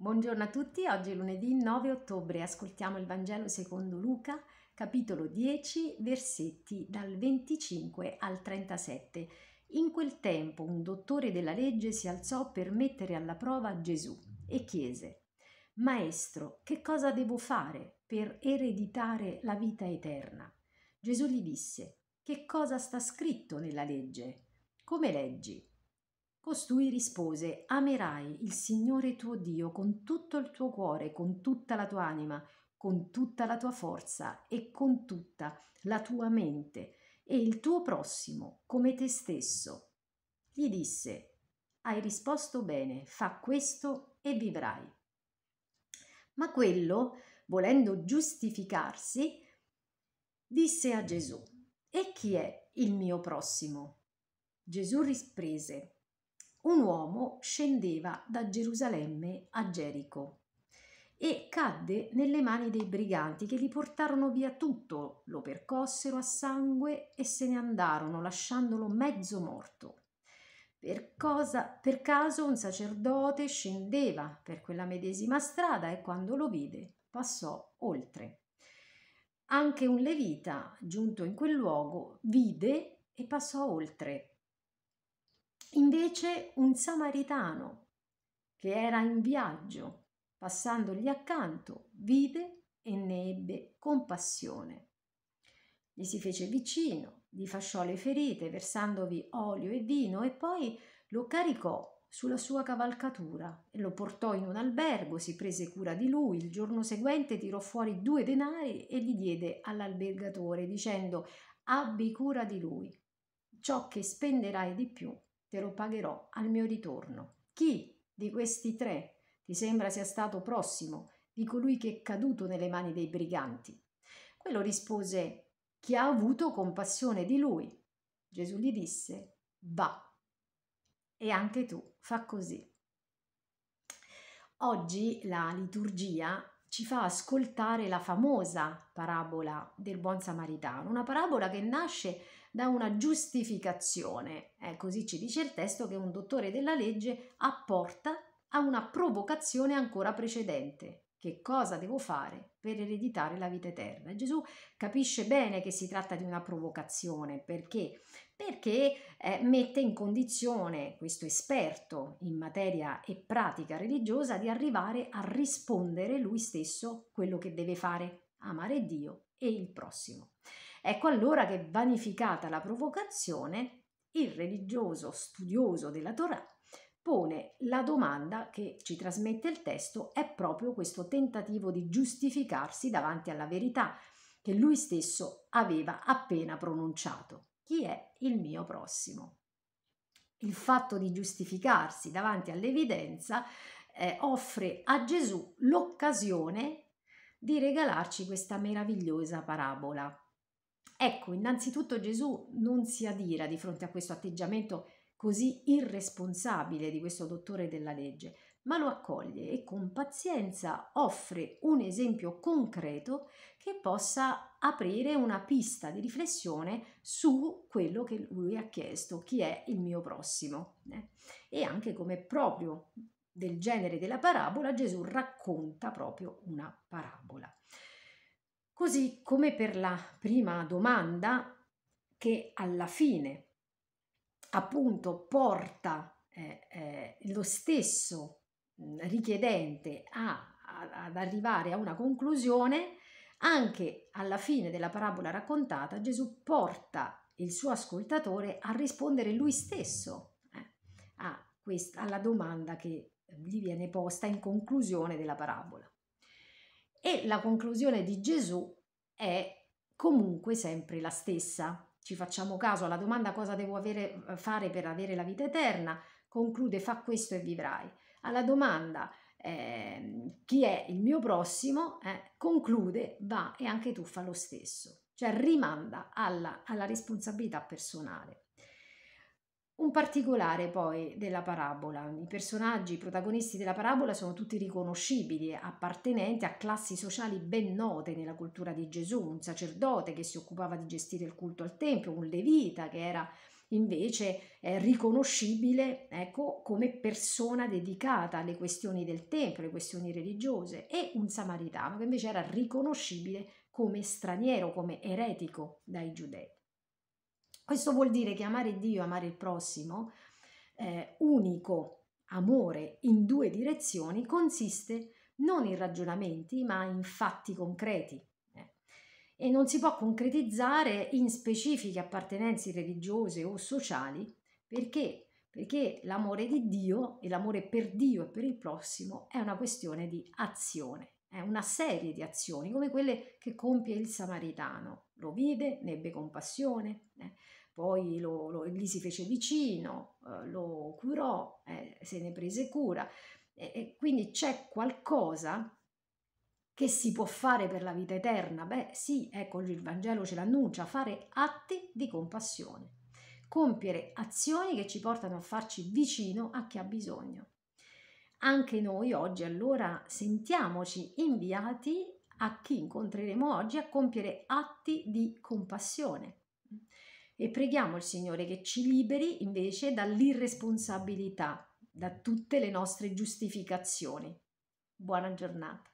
Buongiorno a tutti, oggi è lunedì 9 ottobre, ascoltiamo il Vangelo secondo Luca, capitolo 10, versetti dal 25 al 37. In quel tempo un dottore della legge si alzò per mettere alla prova Gesù e chiese, Maestro, che cosa devo fare per ereditare la vita eterna? Gesù gli disse, Che cosa sta scritto nella legge? Come leggi? Costui rispose Amerai il Signore tuo Dio con tutto il tuo cuore, con tutta la tua anima, con tutta la tua forza e con tutta la tua mente, e il tuo prossimo come te stesso. Gli disse Hai risposto bene, fa questo e vivrai. Ma quello, volendo giustificarsi, disse a Gesù E chi è il mio prossimo? Gesù riprese un uomo scendeva da Gerusalemme a Gerico e cadde nelle mani dei briganti che gli portarono via tutto, lo percossero a sangue e se ne andarono lasciandolo mezzo morto. Per, cosa, per caso un sacerdote scendeva per quella medesima strada e quando lo vide passò oltre. Anche un levita, giunto in quel luogo, vide e passò oltre. Invece un samaritano che era in viaggio, passandogli accanto, vide e ne ebbe compassione. Gli si fece vicino, gli fasciò le ferite, versandovi olio e vino, e poi lo caricò sulla sua cavalcatura e lo portò in un albergo, si prese cura di lui. Il giorno seguente tirò fuori due denari e li diede all'albergatore, dicendo abbi cura di lui. Ciò che spenderai di più te lo pagherò al mio ritorno. Chi di questi tre ti sembra sia stato prossimo di colui che è caduto nelle mani dei briganti? Quello rispose chi ha avuto compassione di lui. Gesù gli disse, va, e anche tu fa così. Oggi la liturgia ci fa ascoltare la famosa parabola del buon samaritano, una parabola che nasce da una giustificazione. Eh, così ci dice il testo che un dottore della legge apporta a una provocazione ancora precedente. Che cosa devo fare per ereditare la vita eterna. Gesù capisce bene che si tratta di una provocazione perché, perché eh, mette in condizione questo esperto in materia e pratica religiosa di arrivare a rispondere lui stesso quello che deve fare, amare Dio e il prossimo. Ecco allora che vanificata la provocazione, il religioso studioso della Torah pone la domanda che ci trasmette il testo è proprio questo tentativo di giustificarsi davanti alla verità che lui stesso aveva appena pronunciato. Chi è il mio prossimo? Il fatto di giustificarsi davanti all'evidenza eh, offre a Gesù l'occasione di regalarci questa meravigliosa parabola. Ecco, innanzitutto Gesù non si adira di fronte a questo atteggiamento così irresponsabile di questo dottore della legge, ma lo accoglie e con pazienza offre un esempio concreto che possa aprire una pista di riflessione su quello che lui ha chiesto, chi è il mio prossimo. Eh. E anche come proprio del genere della parabola, Gesù racconta proprio una parabola. Così come per la prima domanda che alla fine appunto porta eh, eh, lo stesso mm, richiedente a, a, ad arrivare a una conclusione, anche alla fine della parabola raccontata Gesù porta il suo ascoltatore a rispondere lui stesso eh, questa, alla domanda che gli viene posta in conclusione della parabola. E la conclusione di Gesù è comunque sempre la stessa ci facciamo caso alla domanda cosa devo avere, eh, fare per avere la vita eterna, conclude fa questo e vivrai. Alla domanda eh, chi è il mio prossimo, eh, conclude va e anche tu fa lo stesso, cioè rimanda alla, alla responsabilità personale. Un particolare poi della parabola, i personaggi, i protagonisti della parabola sono tutti riconoscibili, appartenenti a classi sociali ben note nella cultura di Gesù, un sacerdote che si occupava di gestire il culto al Tempio, un levita che era invece eh, riconoscibile ecco, come persona dedicata alle questioni del Tempio, alle questioni religiose, e un samaritano che invece era riconoscibile come straniero, come eretico dai giudei. Questo vuol dire che amare Dio, amare il prossimo, eh, unico amore in due direzioni, consiste non in ragionamenti ma in fatti concreti eh, e non si può concretizzare in specifiche appartenenze religiose o sociali perché? Perché l'amore di Dio e l'amore per Dio e per il prossimo è una questione di azione, è una serie di azioni come quelle che compie il samaritano. Lo vide, ne ebbe compassione. Eh poi lo, lo, gli si fece vicino, eh, lo curò, eh, se ne prese cura. E, e quindi c'è qualcosa che si può fare per la vita eterna? Beh sì, ecco, il Vangelo ce l'annuncia, fare atti di compassione, compiere azioni che ci portano a farci vicino a chi ha bisogno. Anche noi oggi allora sentiamoci inviati a chi incontreremo oggi a compiere atti di compassione e preghiamo il Signore che ci liberi invece dall'irresponsabilità, da tutte le nostre giustificazioni. Buona giornata.